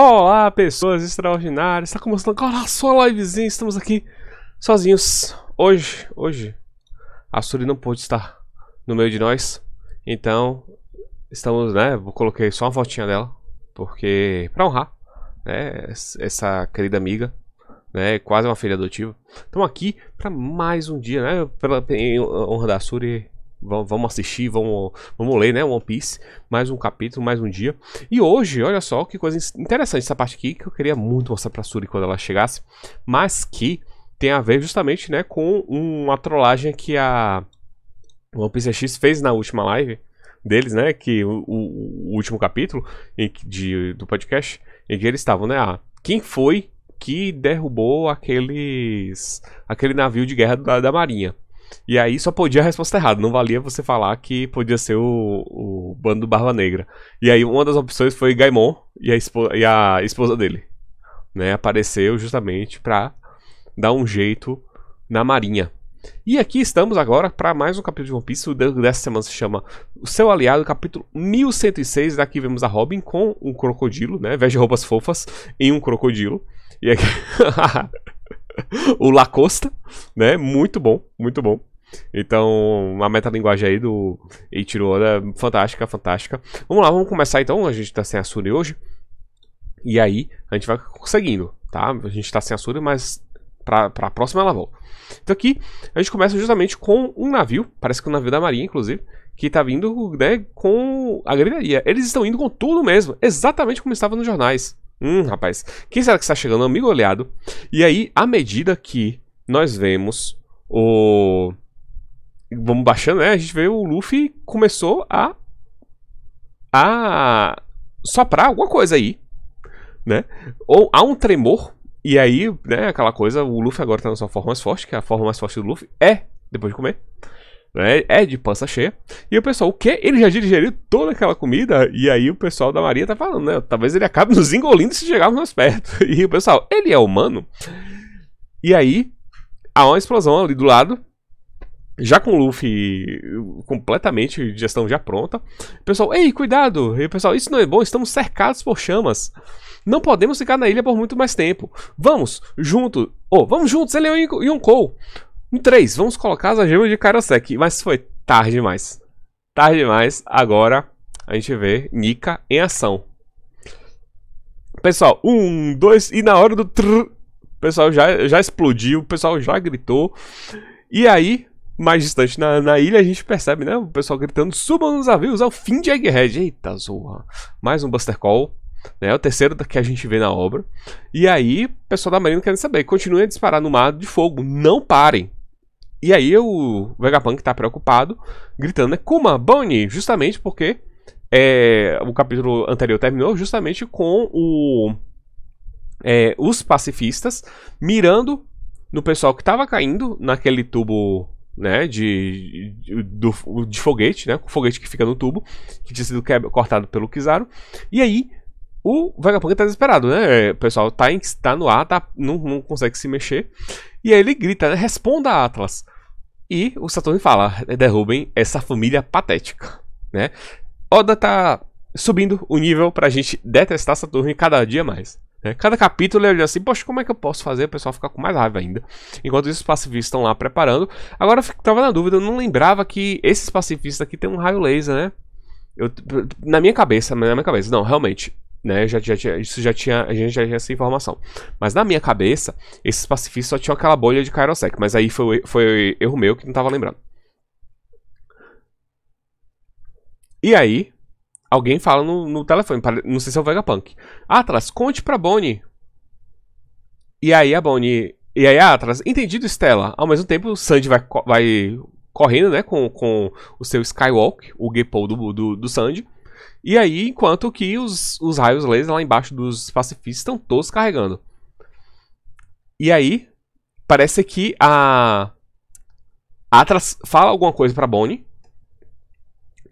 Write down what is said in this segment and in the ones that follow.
Olá, pessoas extraordinárias. Está começando agora a sua livezinha. Estamos aqui sozinhos. Hoje, hoje, a Suri não pôde estar no meio de nós. Então, estamos, né? Vou coloquei só uma fotinha dela. Porque, para honrar, né? Essa querida amiga, né? Quase uma filha adotiva. Estamos aqui para mais um dia, né? Pela, em honra da Suri, Vamos assistir, vamos, vamos ler, né? One Piece. Mais um capítulo, mais um dia. E hoje, olha só que coisa interessante essa parte aqui que eu queria muito mostrar pra Suri quando ela chegasse. Mas que tem a ver justamente, né, com uma trollagem que a One Piece X fez na última live deles, né? Que o, o, o último capítulo em, de, do podcast, em que eles estavam, né? Ah, quem foi que derrubou aqueles. aquele navio de guerra da, da marinha? E aí só podia a resposta errada, não valia você falar que podia ser o, o bando do Barba Negra. E aí uma das opções foi Gaimon e a, esposa, e a esposa dele. Né, apareceu justamente para dar um jeito na marinha. E aqui estamos agora para mais um capítulo de One Piece. O dessa semana se chama O Seu Aliado, capítulo 1106. Daqui vemos a Robin com um crocodilo, né? de roupas fofas em um crocodilo. E aqui. o Lacosta, né? Muito bom, muito bom. Então, a metalinguagem aí do Eiichiro Oda, é fantástica, fantástica. Vamos lá, vamos começar então, a gente tá sem a Suri hoje. E aí, a gente vai conseguindo, tá? A gente tá sem a Suri, mas pra, pra próxima ela volta. Então aqui, a gente começa justamente com um navio, parece que é um navio da marinha, inclusive, que tá vindo, né, com a gritaria. Eles estão indo com tudo mesmo, exatamente como estava nos jornais. Hum, rapaz. Quem será que está chegando? Amigo olhado. E aí, à medida que nós vemos o. Vamos baixando, né? A gente vê o Luffy começou a. a. soprar alguma coisa aí. Né? Ou há um tremor. E aí, né, aquela coisa, o Luffy agora está na sua forma mais forte, que é a forma mais forte do Luffy é depois de comer né? É de pança cheia. E o pessoal, o quê? Ele já digeriu toda aquela comida? E aí o pessoal da Maria tá falando, né? Talvez ele acabe nos engolindo se chegarmos mais perto. E o pessoal, ele é humano? E aí, há uma explosão ali do lado. Já com o Luffy completamente, gestão já pronta. O pessoal, ei, cuidado! E o pessoal, isso não é bom, estamos cercados por chamas. Não podemos ficar na ilha por muito mais tempo. Vamos, junto. Oh, vamos juntos, ele é o Yonkou. Em 3, vamos colocar as algemas de Karosek. Mas foi tarde demais. Tarde demais. Agora a gente vê Nika em ação. Pessoal, um, dois, e na hora do trrr, o pessoal já, já explodiu, o pessoal já gritou. E aí, mais distante na, na ilha, a gente percebe, né? O pessoal gritando: subam nos navios, é o fim de Egghead. Eita, zoa. Mais um Buster Call. Né, o terceiro que a gente vê na obra. E aí, o pessoal da Marinha quer saber. Continuem a disparar no mar de fogo. Não parem. E aí o Vegapunk tá preocupado, gritando, né? Kuma, Bonnie Justamente porque é, o capítulo anterior terminou justamente com o, é, os pacifistas mirando no pessoal que estava caindo naquele tubo né, de, de, de foguete, né, o foguete que fica no tubo, que tinha sido cortado pelo Kizaru. E aí o Vegapunk tá desesperado, né? É, o pessoal tá, em, tá no ar, tá, não, não consegue se mexer. E aí ele grita, né? Responda a Atlas. E o Saturno fala, derrubem essa família patética, né? Oda tá subindo o nível pra gente detestar Saturno cada dia mais. Né? Cada capítulo ele olha assim, poxa, como é que eu posso fazer o pessoal ficar com mais raiva ainda? Enquanto os pacifistas estão lá preparando. Agora eu tava na dúvida, eu não lembrava que esses pacifistas aqui tem um raio laser, né? Eu, na minha cabeça, na minha cabeça, não, realmente. Né, já, já, isso já tinha, a gente já tinha essa informação. Mas na minha cabeça, esses pacifistas só tinham aquela bolha de Kairosec. Mas aí foi, foi erro meu que não tava lembrando. E aí, alguém fala no, no telefone, não sei se é o Vegapunk. Atlas, conte pra Bonnie. E aí a Bonnie. E aí a Atlas, entendido, Stella. Ao mesmo tempo, o Sandy vai, vai correndo, né, com, com o seu Skywalk, o Gepo do, do, do Sandy. E aí, enquanto que os, os raios laser lá embaixo dos pacifistas estão todos carregando. E aí, parece que a. a Atlas fala alguma coisa pra Bonnie.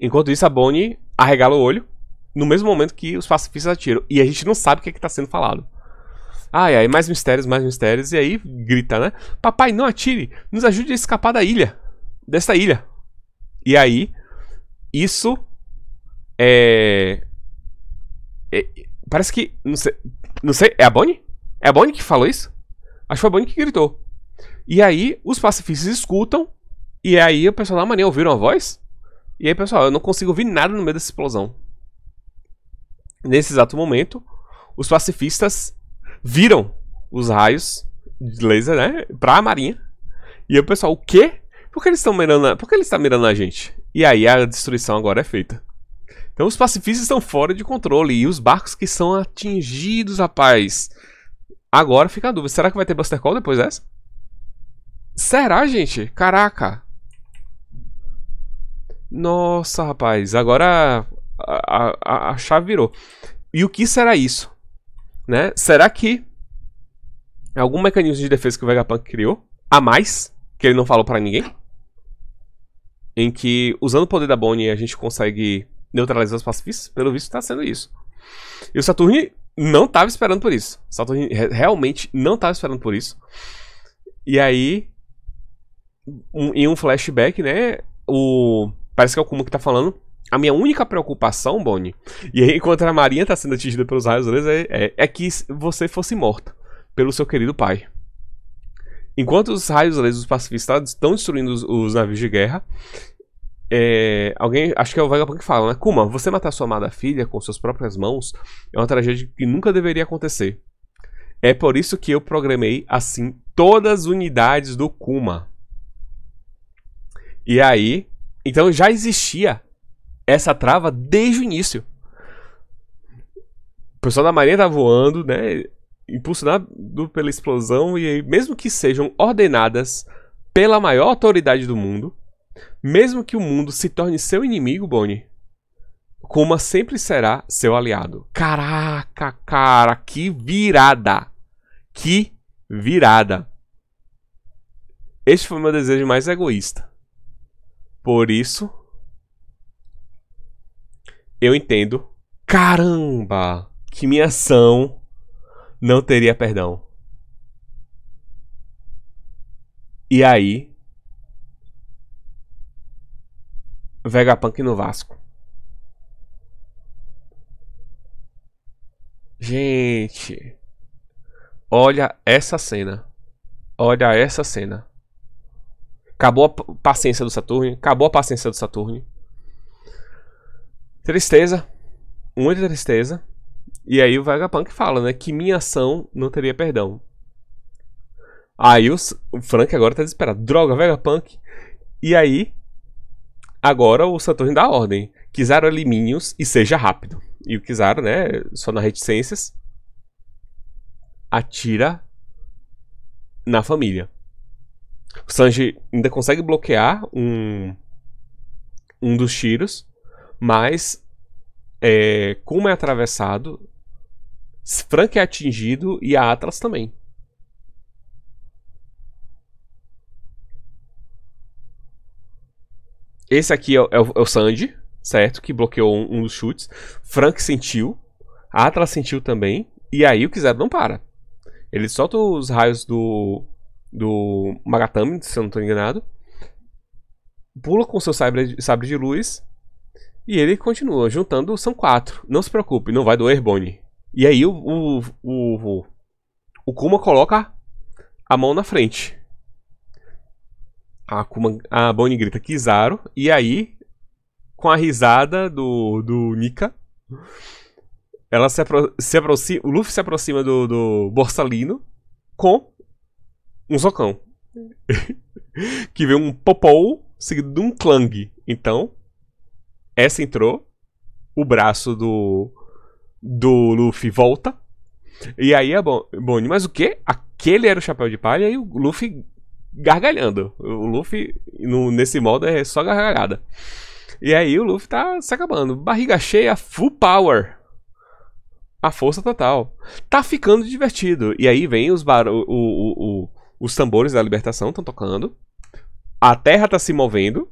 Enquanto isso, a Bonnie arregala o olho. No mesmo momento que os pacifistas atiram. E a gente não sabe o que, é que tá sendo falado. Ai, ai, mais mistérios, mais mistérios. E aí, grita, né? Papai, não atire! Nos ajude a escapar da ilha! Dessa ilha! E aí, isso é... é... Parece que. Não sei. Não sei. É a Bonnie? É a Bonnie que falou isso? Acho que foi a Bonnie que gritou. E aí, os pacifistas escutam. E aí, o pessoal da mania ouviram a voz. E aí, pessoal, eu não consigo ouvir nada no meio dessa explosão. Nesse exato momento, os pacifistas viram os raios de laser, né? Pra marinha. E aí, o pessoal, o quê? Por que eles estão mirando, a... Por que eles estão tá mirando a gente? E aí, a destruição agora é feita. Então os pacifistas estão fora de controle e os barcos que são atingidos, rapaz. Agora fica a dúvida, será que vai ter Buster Call depois dessa? Será, gente? Caraca. Nossa, rapaz, agora a, a, a chave virou. E o que será isso? Né? Será que algum mecanismo de defesa que o Vegapunk criou a mais, que ele não falou para ninguém? Em que usando o poder da Bonnie a gente consegue neutralizar os pacifistas? Pelo visto está sendo isso. E o Saturne não estava esperando por isso. Saturne realmente não estava esperando por isso. E aí, um, em um flashback, né, o... Parece que é o Kuma que está falando. A minha única preocupação, Bonnie, e aí, enquanto a Marinha está sendo atingida pelos raios azuis, é, é, é, que você fosse morta pelo seu querido pai. Enquanto os raios azuis dos pacifistas estão destruindo os, os navios de guerra, é, alguém, acho que é o Vagabundo que fala, né? Kuma, você matar sua amada filha com suas próprias mãos é uma tragédia que nunca deveria acontecer. É por isso que eu programei assim todas as unidades do Kuma. E aí, então já existia essa trava desde o início. O pessoal da marinha tá voando, né? Impulsionado pela explosão e aí, mesmo que sejam ordenadas pela maior autoridade do mundo, mesmo que o mundo se torne seu inimigo, Bonnie, Kuma sempre será seu aliado. Caraca, cara, que virada! Que virada! Este foi meu desejo mais egoísta. Por isso, eu entendo. Caramba! Que minha ação não teria perdão. E aí, Vegapunk no Vasco. Gente, olha essa cena. Olha essa cena. Acabou a paciência do Saturne, Acabou a paciência do Saturne. Tristeza. Muita tristeza. E aí o Vegapunk fala, né? Que minha ação não teria perdão. Aí o, o Frank agora tá desesperado. Droga, Vegapunk. E aí Agora o Santorin dá ordem. Kizaru elimine é e seja rápido. E o Kizaru, né, só na reticências, atira na família. O Sanji ainda consegue bloquear um, um dos tiros, mas é, como é atravessado, Frank é atingido e a Atlas também. Esse aqui é, é, o, é o Sandy, certo? Que bloqueou um, um, dos chutes. Frank sentiu. Atlas sentiu também. E aí o Kizaru não para. Ele solta os raios do. do Magatami, se eu não estou enganado. Pula com seu sabre, sabre de luz. E ele continua, juntando, são quatro. Não se preocupe, não vai doer, Bonnie. E aí o, o, o, o Kuma coloca a mão na frente. A, Akuma, a Bonnie grita Kizaru. E aí, com a risada do, do Nika, ela se, apro se aproxima. O Luffy se aproxima do, do Borsalino com um socão. que vem um popou seguido de um clang. Então, essa entrou. O braço do, do Luffy volta. E aí a Bonnie, mas o que? Aquele era o chapéu de palha e o Luffy gargalhando. O Luffy, no, nesse modo, é só gargalhada. E aí o Luffy tá se acabando. Barriga cheia, full power. A força total. Tá ficando divertido. E aí vem os bar... O, o, o, os tambores da libertação estão tocando. A terra tá se movendo.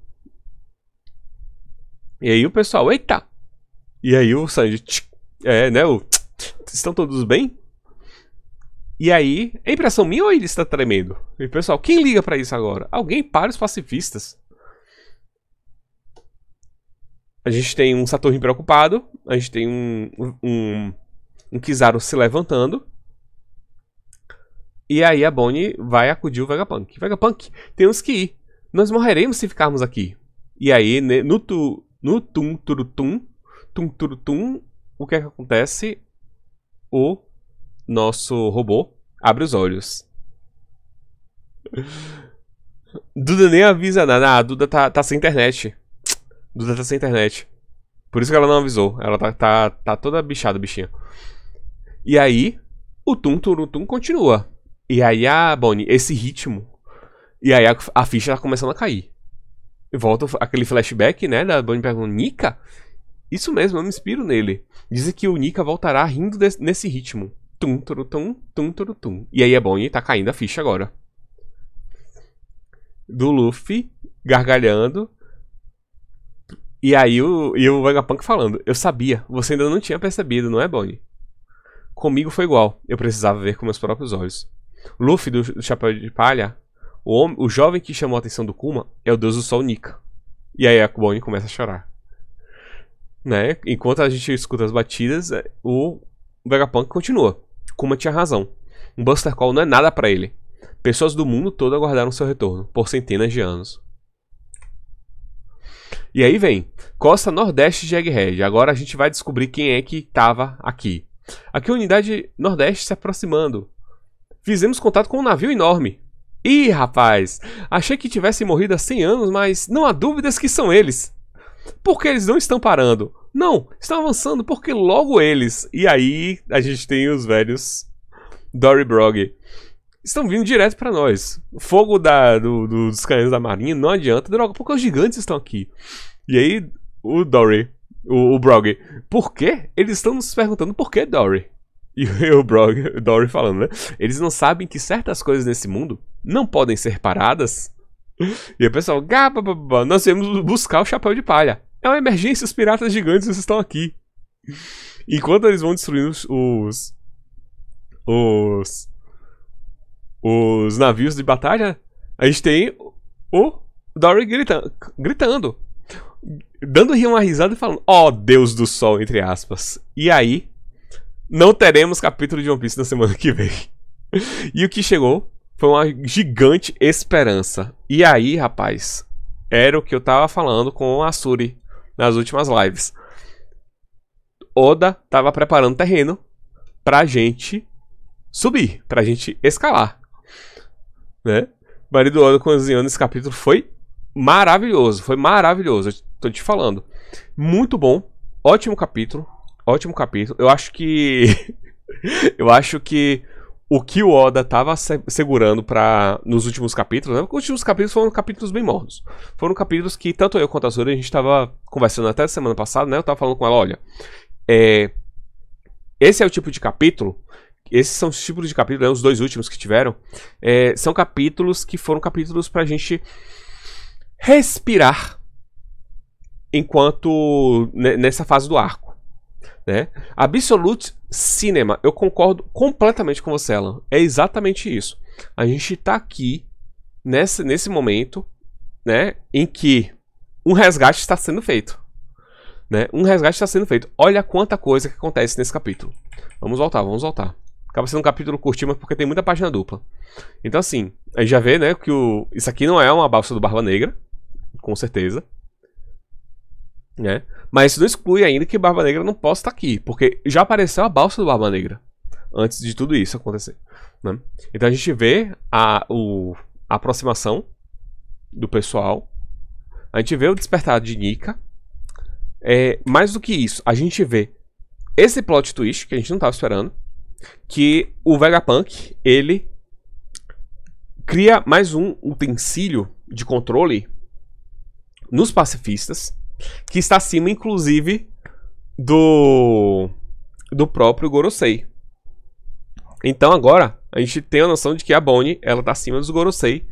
E aí o pessoal, eita! E aí o Sanji, tch, é, né? O, tch, tch, estão todos bem? E aí, é impressão minha ou ele está tremendo? E pessoal, quem liga para isso agora? Alguém para os pacifistas. A gente tem um Saturno preocupado, a gente tem um, um, um Kizaru se levantando. E aí a Bonnie vai acudir o Vegapunk. Vegapunk, temos que ir. Nós morreremos se ficarmos aqui. E aí, né, no, tu, no tum turutum, tum turutum, o que é que acontece? O nosso robô abre os olhos. Duda nem avisa nada. Ah, a Duda tá, tá sem internet. Duda tá sem internet. Por isso que ela não avisou. Ela tá, tá, tá toda bichada, bichinha. E aí, o tum tum tum continua. E aí a Bonnie, esse ritmo. E aí a, a ficha tá começando a cair. E volta aquele flashback, né? Da Bonnie perguntando, Nika? Isso mesmo, eu me inspiro nele. Dizem que o Nika voltará rindo desse, nesse ritmo. Tum, turutum, tum, tum E aí é bom e tá caindo a ficha agora. Do Luffy gargalhando. E aí o, e o Vegapunk falando: Eu sabia, você ainda não tinha percebido, não é, Bonnie? Comigo foi igual, eu precisava ver com meus próprios olhos. Luffy do, do Chapéu de Palha, o, homem, o jovem que chamou a atenção do Kuma, é o deus do sol Nika. E aí a Bonnie começa a chorar. Né? Enquanto a gente escuta as batidas, é, o Vegapunk continua. Kuma tinha razão. Um Buster Call não é nada para ele. Pessoas do mundo todo aguardaram seu retorno, por centenas de anos. E aí vem, costa nordeste de Egghead. Agora a gente vai descobrir quem é que estava aqui. Aqui a unidade nordeste se aproximando. Fizemos contato com um navio enorme. Ih, rapaz, achei que tivesse morrido há 100 anos, mas não há dúvidas que são eles. Porque eles não estão parando. Não, estão avançando porque logo eles. E aí a gente tem os velhos Dory Brog. Estão vindo direto para nós. Fogo da, do, do, dos canhões da marinha não adianta, droga, porque os gigantes estão aqui. E aí o Dory, o, o Brog, por quê? Eles estão nos perguntando por que Dory. E o Brog, o Dory falando, né? Eles não sabem que certas coisas nesse mundo não podem ser paradas. E o pessoal, nós viemos buscar o chapéu de palha. É uma emergência, os piratas gigantes estão aqui. Enquanto eles vão destruindo os. Os. Os, os navios de batalha, a gente tem o Dory grita, gritando. Dando uma risada e falando: Ó oh, Deus do Sol, entre aspas. E aí, não teremos capítulo de One Piece na semana que vem. E o que chegou foi uma gigante esperança. E aí, rapaz, era o que eu tava falando com a Suri nas últimas lives. Oda estava preparando terreno pra gente subir, pra gente escalar. Né? Marido Oda cozinhando esse capítulo foi maravilhoso, foi maravilhoso, eu tô te falando. Muito bom, ótimo capítulo, ótimo capítulo. Eu acho que eu acho que o que o Oda estava se segurando para nos últimos capítulos, né? Os últimos capítulos foram capítulos bem mornos. Foram capítulos que tanto eu quanto a Zuri, a gente estava conversando até semana passada, né? Eu estava falando com ela, olha, é, esse é o tipo de capítulo, esses são os tipos de capítulos, né? os dois últimos que tiveram, é, são capítulos que foram capítulos para a gente respirar enquanto nessa fase do arco. Né? Absolute Cinema, eu concordo completamente com você, Alan. É exatamente isso. A gente está aqui nesse, nesse momento né, em que um resgate está sendo feito. Né? Um resgate está sendo feito. Olha quanta coisa que acontece nesse capítulo. Vamos voltar, vamos voltar. Acaba sendo um capítulo curtinho, mas porque tem muita página dupla. Então, assim, a gente já vê, né, que o... isso aqui não é uma balsa do Barba Negra, com certeza. Né? Mas isso não exclui ainda que Barba Negra não possa estar tá aqui, porque já apareceu a balsa do Barba Negra antes de tudo isso acontecer. Né? Então a gente vê a, o, a aproximação do pessoal, a gente vê o despertar de Nika. É, mais do que isso, a gente vê esse plot twist que a gente não estava esperando, que o Vegapunk ele cria mais um utensílio de controle nos pacifistas que está acima, inclusive, do do próprio Gorosei. Então agora a gente tem a noção de que a Bonnie ela está acima dos Gorosei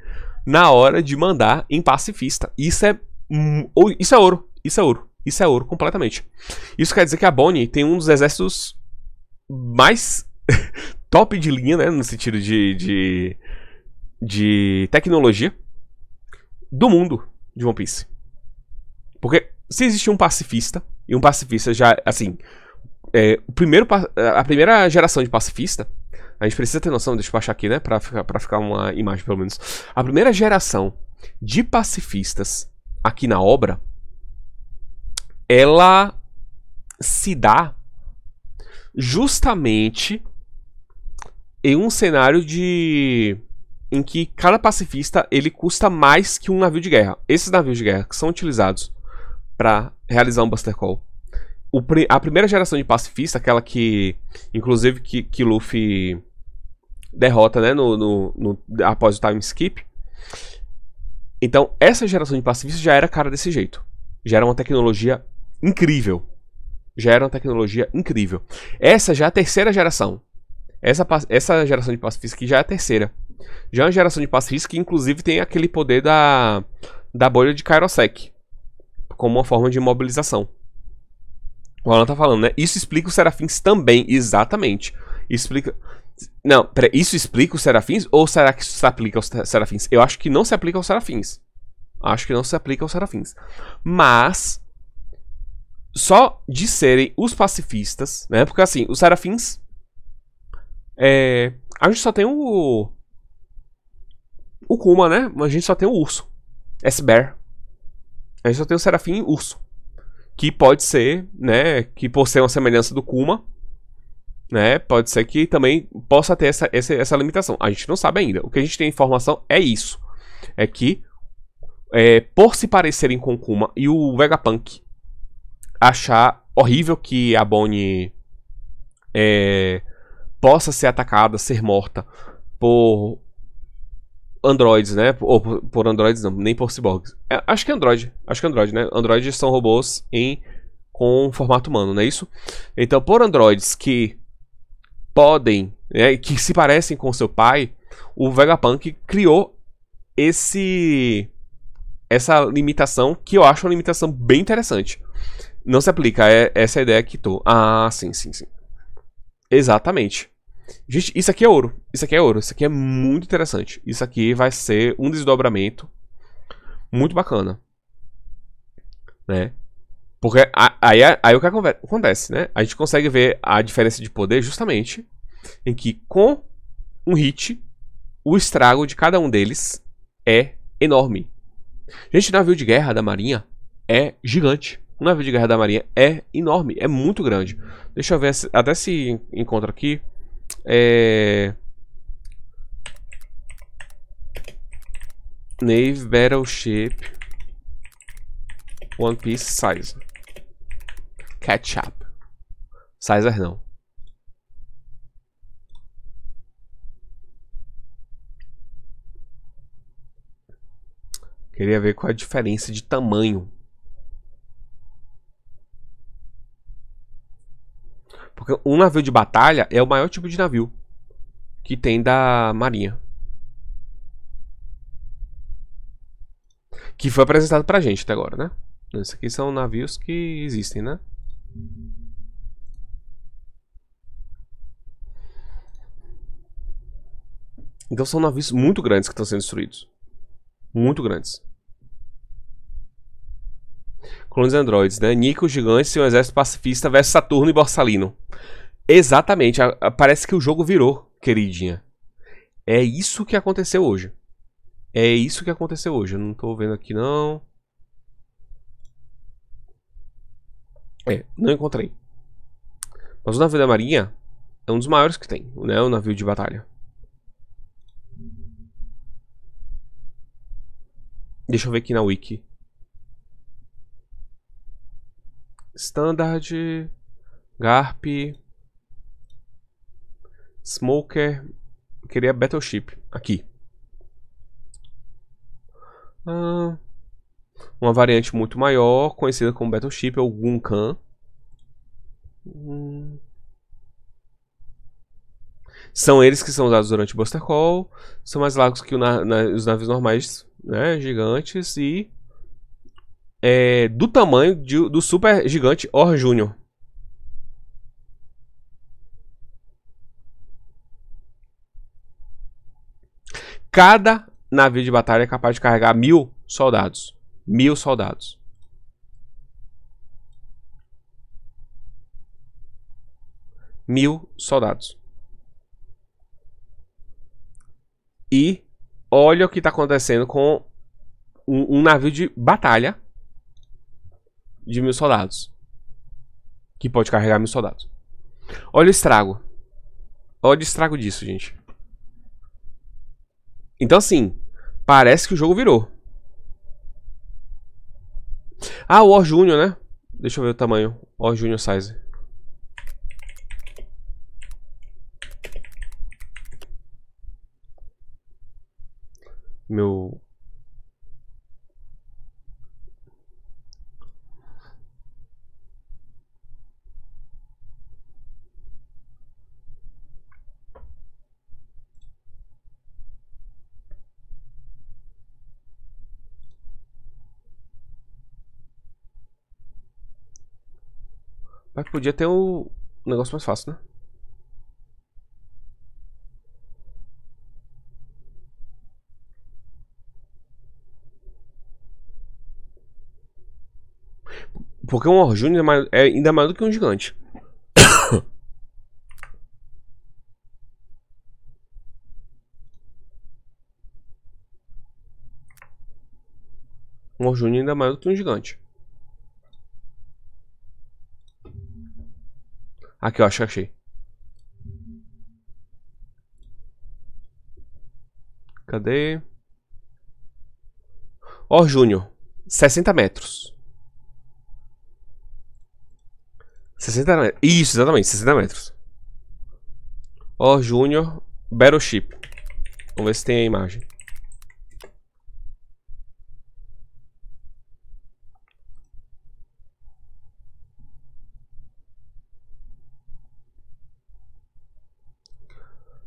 na hora de mandar em pacifista. Isso é hum, isso é ouro, isso é ouro, isso é ouro completamente. Isso quer dizer que a Bonnie tem um dos exércitos mais top de linha, né, no sentido de, de de tecnologia do mundo de One Piece. Porque se existe um pacifista, e um pacifista já, assim, é, o primeiro, a primeira geração de pacifista, a gente precisa ter noção, deixa eu baixar aqui, né, pra ficar, pra ficar uma imagem pelo menos. A primeira geração de pacifistas aqui na obra, ela se dá justamente em um cenário de em que cada pacifista ele custa mais que um navio de guerra. Esses navios de guerra que são utilizados para realizar um Buster Call. O, a primeira geração de pacifista, aquela que, inclusive, que, que Luffy derrota, né, no, no, no, após o time skip. Então, essa geração de pacifistas já era cara desse jeito. Já era uma tecnologia incrível. Já era uma tecnologia incrível. Essa já é a terceira geração. Essa, essa geração de pacifistas que já é a terceira. Já é uma geração de pacifistas que, inclusive, tem aquele poder da, da bolha de Kairosek como uma forma de mobilização. O Alan tá falando, né? Isso explica os serafins também, exatamente. Explica. Não, pera, isso explica os serafins ou será que isso se aplica aos serafins? Eu acho que não se aplica aos serafins. Acho que não se aplica aos serafins. Mas só de serem os pacifistas, né? Porque assim, os serafins. É, a gente só tem o. O Kuma, né? A gente só tem o urso. S-Bear. A gente só tem o Serafim e Urso. Que pode ser, né? Que por ser uma semelhança do Kuma, né? Pode ser que também possa ter essa, essa, essa limitação. A gente não sabe ainda. O que a gente tem informação é isso. É que, é, por se parecerem com o Kuma e o Vegapunk achar horrível que a Bonnie é, possa ser atacada, ser morta por Androids, né? Ou por, por não, nem por ciborgues. É, acho que é android, acho que é android, né? Androids são robôs em com formato humano, não é isso? Então, por Androids que podem, né, que se parecem com seu pai, o Vegapunk criou esse essa limitação que eu acho uma limitação bem interessante. Não se aplica, é essa é a ideia que tô. Ah, sim, sim, sim. Exatamente. Gente, isso aqui é ouro. Isso aqui é ouro. Isso aqui é muito interessante. Isso aqui vai ser um desdobramento muito bacana. Né? Porque aí, é, aí, aí é o que acontece, né? A gente consegue ver a diferença de poder justamente em que com um hit, o estrago de cada um deles é enorme. Gente, navio de guerra da marinha é gigante. O navio de guerra da marinha é enorme, é muito grande. Deixa eu ver se, até se encontra aqui é... Nave Battleship One Piece Size Ketchup Sizer não Queria ver qual é a diferença de tamanho Porque um navio de batalha é o maior tipo de navio que tem da Marinha. Que foi apresentado pra gente até agora, né? Esses aqui são navios que existem, né? Então são navios muito grandes que estão sendo destruídos. Muito grandes. Clones androides, né? Nico, e um exército pacifista versus Saturno e Borsalino. Exatamente. A, a, parece que o jogo virou, queridinha. É isso que aconteceu hoje. É isso que aconteceu hoje. Eu não tô vendo aqui, não. É, não encontrei. Mas o navio da marinha é um dos maiores que tem, né? O navio de batalha. Deixa eu ver aqui na wiki. Standard, Garp, Smoker, Eu queria Battleship, aqui. Ah, uma variante muito maior, conhecida como Battleship, é o Gunkan. São eles que são usados durante o Buster Call. São mais largos que na, na, os navios normais, né, gigantes e é, do tamanho de, do super gigante Or Júnior. Cada navio de batalha é capaz de carregar mil soldados. Mil soldados. Mil soldados. E olha o que está acontecendo com um, um, navio de batalha de mil soldados. Que pode carregar mil soldados. Olha o estrago. Olha o estrago disso, gente. Então, assim, parece que o jogo virou. Ah, o War Junior, né? Deixa eu ver o tamanho. War Junior Size. Meu Mas podia ter o um negócio mais fácil, né? Porque um Orjúnior é, é ainda maior do que um gigante. um Orjúnior é ainda maior do que um gigante. Aqui, eu acho que achei. Cadê? Ó, Júnior. 60 metros. 60 metros. Isso, exatamente, 60 metros. Ó, Júnior, Battleship. Vamos ver se tem a imagem.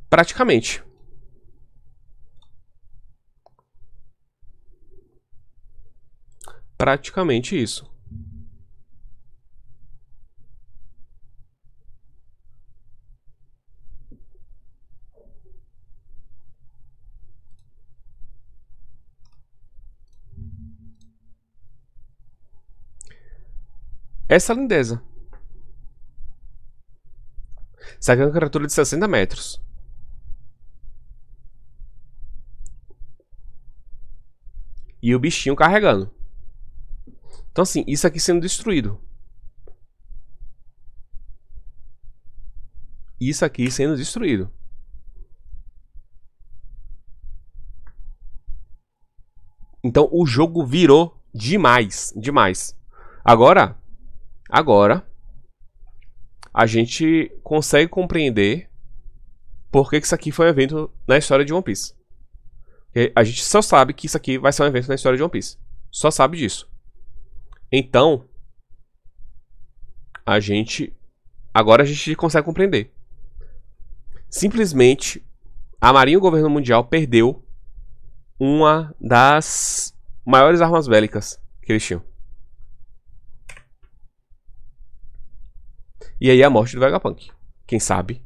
Praticamente. Praticamente isso. Essa lindeza. é uma criatura de 60 metros. e o bichinho carregando. Então, assim, isso aqui sendo destruído. Isso aqui sendo destruído. Então, o jogo virou demais, demais. Agora, agora, a gente consegue compreender por que, que isso aqui foi um evento na história de One Piece. A gente só sabe que isso aqui vai ser um evento na história de One Piece. Só sabe disso. Então, a gente. Agora a gente consegue compreender. Simplesmente, a Marinha e o governo mundial perdeu uma das maiores armas bélicas que eles tinham. E aí a morte do Vegapunk. Quem sabe?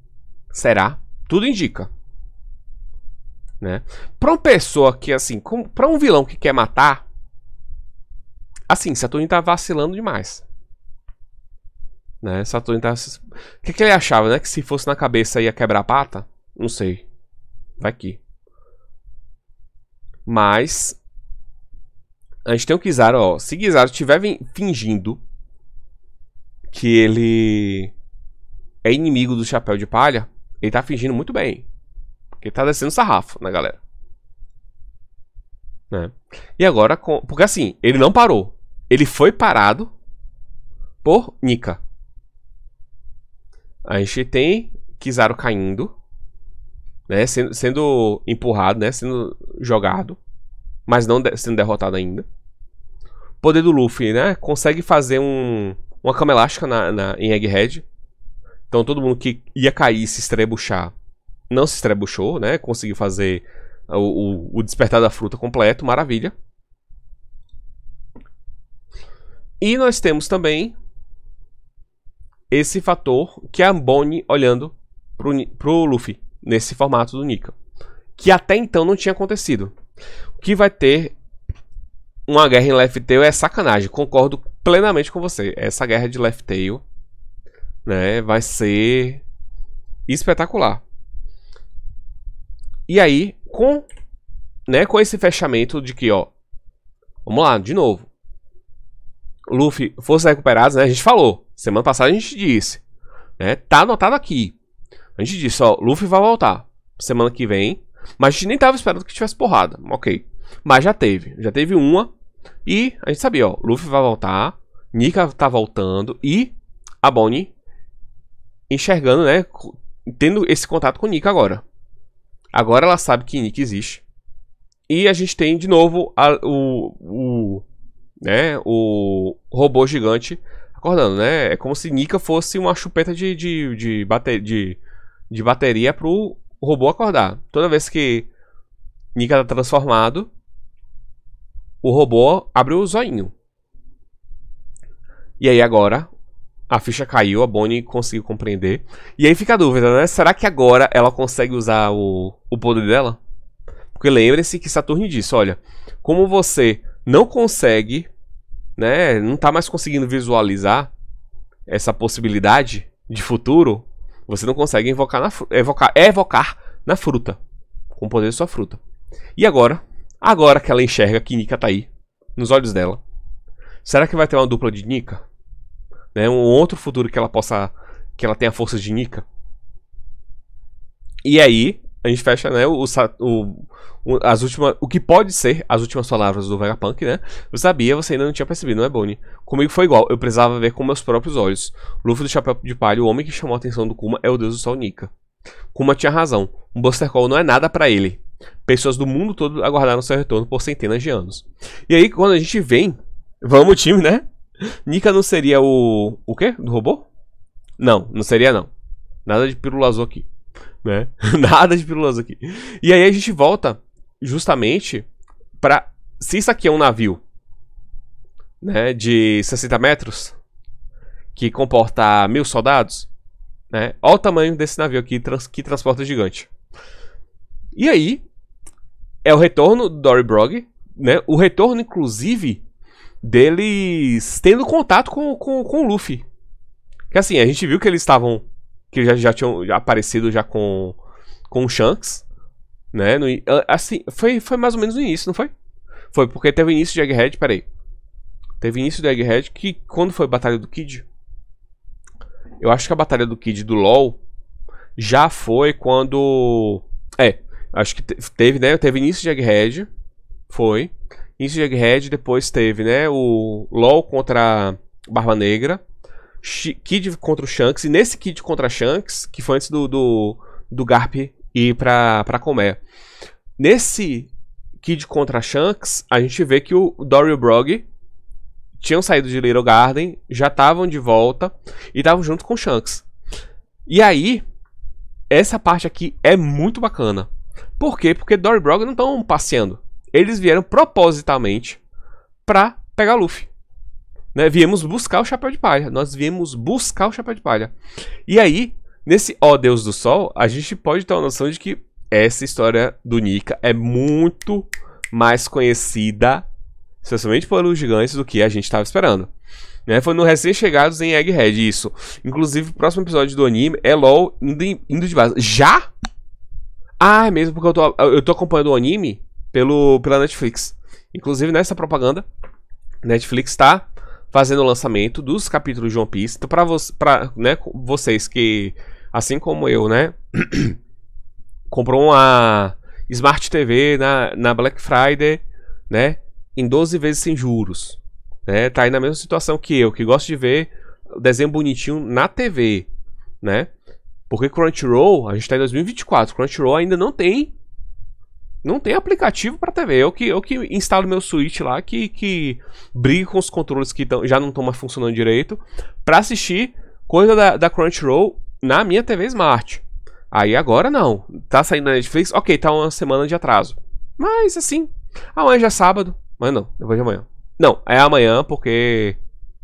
Será? Tudo indica né? Pra uma pessoa que, assim, com, pra um vilão que quer matar, assim, Saturno tá vacilando demais. Né? Saturno tá. O que, que ele achava, né? Que se fosse na cabeça ia quebrar a pata? Não sei. Vai aqui. Mas. A gente tem o Kizaru, ó. Se Kizaru estiver fingindo que ele é inimigo do Chapéu de Palha, ele tá fingindo muito bem. Porque tá descendo sarrafo na né, galera. Né? E agora, com... porque assim, ele não parou. Ele foi parado por Nika. A gente tem Kizaru caindo, né? Sendo, sendo empurrado, né? Sendo jogado, mas não de sendo derrotado ainda. poder do Luffy, né? Consegue fazer um, uma cama elástica na, na, em Egghead. Então todo mundo que ia cair se estrebuchar não se estrebuchou, né? Conseguiu fazer o, o, o despertar da fruta completo, maravilha. E nós temos também esse fator que é a Bonnie olhando pro, pro Luffy nesse formato do Nika, que até então não tinha acontecido. O que vai ter uma guerra em Left Tail é sacanagem, concordo plenamente com você. Essa guerra de Left Tail né, vai ser espetacular. E aí, com, né, com esse fechamento de que, ó, vamos lá, de novo. Luffy, forças recuperadas, né? A gente falou. Semana passada a gente disse. Né? Tá anotado aqui. A gente disse, ó, Luffy vai voltar. Semana que vem. Mas a gente nem tava esperando que tivesse porrada. Ok. Mas já teve. Já teve uma. E a gente sabia, ó, Luffy vai voltar. Nika tá voltando. E a Bonnie enxergando, né? Tendo esse contato com Nika agora. Agora ela sabe que Nick existe. E a gente tem de novo a, o, o, né, o robô gigante acordando, né? É como se Nika fosse uma chupeta de, de, de, bate, de, de bateria pro robô acordar. Toda vez que Nika tá transformado, o robô abre o zoinho. E aí agora a ficha caiu, a Bonnie conseguiu compreender. E aí fica a dúvida, né? Será que agora ela consegue usar o, o poder dela? Porque lembre-se que Saturno disse, olha, como você não consegue, né, não tá mais conseguindo visualizar essa possibilidade de futuro, você não consegue invocar na evocar, evocar na fruta, com o poder da sua fruta. E agora, agora que ela enxerga que Nika tá aí, nos olhos dela, será que vai ter uma dupla de Nika? Né? Um outro futuro que ela possa. que ela tenha a força de Nika. E aí, a gente fecha, né, o, o, o, as últimas, o que pode ser as últimas palavras do Vegapunk, né? Eu sabia, você ainda não tinha percebido, não é, Bonnie? Comigo foi igual, eu precisava ver com meus próprios olhos. Luffy do Chapéu de Palha, o homem que chamou a atenção do Kuma, é o deus do Sol Nika. Kuma tinha razão, um Buster Call não é nada para ele. Pessoas do mundo todo aguardaram seu retorno por centenas de anos. E aí, quando a gente vem, vamos time, né? Nika não seria o. O quê? Do robô? Não, não seria não. Nada de pílula azul aqui. Né? Nada de pílula azul aqui. E aí a gente volta justamente pra. Se isso aqui é um navio, né? De 60 metros, que comporta mil soldados, né? Olha o tamanho desse navio aqui trans, que transporta gigante. E aí, é o retorno do Dory Brog, né? O retorno, inclusive, deles tendo contato com, com, com o Luffy. Que assim, a gente viu que eles estavam. Que já, já tinham aparecido já com, com o Shanks. Né? No, assim, foi, foi mais ou menos no início, não foi? Foi porque teve início de Egghead, peraí. Teve início do Egghead que quando foi a Batalha do Kid? Eu acho que a Batalha do Kid do LoL já foi quando. É, acho que teve, né? Teve início de Egghead. Foi. Isso de Egghead depois teve, né? O LOL contra Barba Negra. Kid contra o Shanks. E nesse Kid contra Shanks, que foi antes do, do, do Garp ir pra, pra Comé. Nesse Kid contra Shanks, a gente vê que o Dory e o Brog tinham saído de Little Garden, já estavam de volta e estavam junto com o Shanks. E aí, essa parte aqui é muito bacana. Por quê? Porque Dory e Brog não estão passeando. Eles vieram propositalmente pra pegar Luffy. Né? Viemos buscar o Chapéu de Palha. Nós viemos buscar o Chapéu de Palha. E aí, nesse Ó oh, Deus do Sol, a gente pode ter uma noção de que essa história do Nika é muito mais conhecida, especialmente pelos gigantes, do que a gente estava esperando. Né? Foi no recém-chegados em Egghead, isso. Inclusive, o próximo episódio do anime é LOL indo, indo de base. Já? Ah, é mesmo porque eu tô, eu tô acompanhando o anime? pelo, pela Netflix. Inclusive, nessa propaganda, Netflix está fazendo o lançamento dos capítulos de One Piece. Então, para vo né, vocês que, assim como eu, né, comprou uma Smart TV na, na Black Friday, né, em 12 vezes sem juros. Né, tá aí na mesma situação que eu, que gosto de ver o desenho bonitinho na TV, né? Porque Crunchyroll, a gente tá em 2024, Crunchyroll ainda não tem não tem aplicativo para TV. Eu que, eu que instalo meu Switch lá, que, que briga com os controles que tão, já não estão mais funcionando direito, para assistir coisa da, da Crunchyroll na minha TV Smart. Aí agora não. Tá saindo na Netflix, ok, tá uma semana de atraso. Mas assim, amanhã já é sábado. Amanhã não, depois de amanhã. Não, é amanhã porque.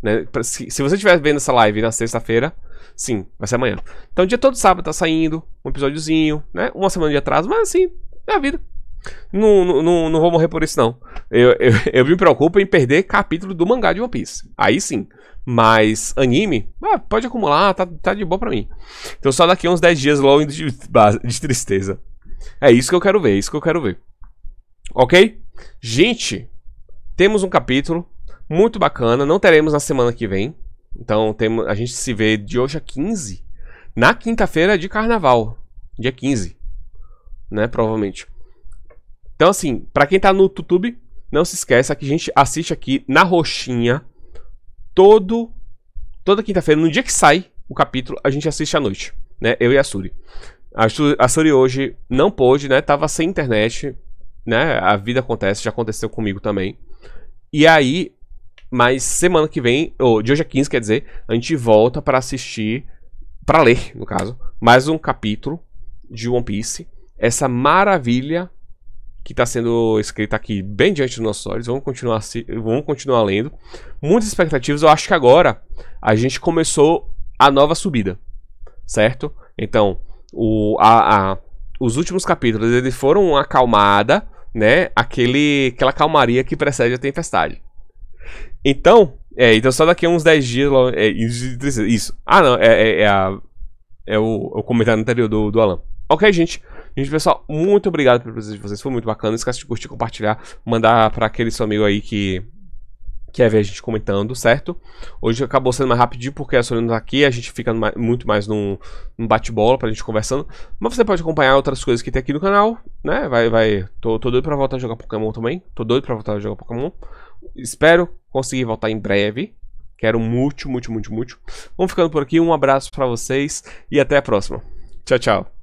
Né, se, se você estiver vendo essa live na sexta-feira, sim, vai ser amanhã. Então, dia todo sábado tá saindo um episódiozinho, né? Uma semana de atraso, mas assim, é a vida. Não, não, não vou morrer por isso, não. Eu, eu, eu me preocupo em perder capítulo do mangá de One Piece. Aí sim. Mas anime, ah, pode acumular, tá, tá de boa pra mim. Então só daqui uns 10 dias logo de, de tristeza. É isso que eu quero ver, é isso que eu quero ver. Ok? Gente, temos um capítulo muito bacana. Não teremos na semana que vem. Então temos, a gente se vê de hoje a 15. Na quinta-feira de carnaval. Dia 15. Né? Provavelmente. Então, assim, para quem tá no YouTube, não se esqueça que a gente assiste aqui na roxinha todo toda quinta-feira, no dia que sai o capítulo, a gente assiste à noite, né? Eu e a Suri. A, a Suri hoje não pôde, né? Tava sem internet, né? A vida acontece, já aconteceu comigo também. E aí, mas semana que vem, ou de hoje a é 15, quer dizer, a gente volta para assistir, para ler, no caso, mais um capítulo de One Piece. Essa maravilha que está sendo escrita aqui bem diante dos nossos olhos. Vamos continuar, vamos continuar lendo. Muitas expectativas. Eu acho que agora a gente começou a nova subida, certo? Então, o, a, a, os últimos capítulos eles foram acalmada, né? Aquele, aquela calmaria que precede a tempestade. Então, é, então só daqui a uns 10 dias. É, isso. Ah, não, é, é, é, a, é o, o comentário anterior do, do Alan. Ok, gente. Gente, pessoal, muito obrigado pela presença de vocês. Foi muito bacana. Não esquece de curtir, compartilhar, mandar para aquele seu amigo aí que quer ver a gente comentando, certo? Hoje acabou sendo mais rapidinho porque a Sônia tá aqui, a gente fica muito mais num, num bate-bola pra gente conversando. Mas você pode acompanhar outras coisas que tem aqui no canal, né? Vai, vai. Tô, tô doido pra voltar a jogar Pokémon também. Tô doido pra voltar a jogar Pokémon. Espero conseguir voltar em breve. Quero muito, muito, muito, muito. Vamos ficando por aqui. Um abraço para vocês e até a próxima. Tchau, tchau.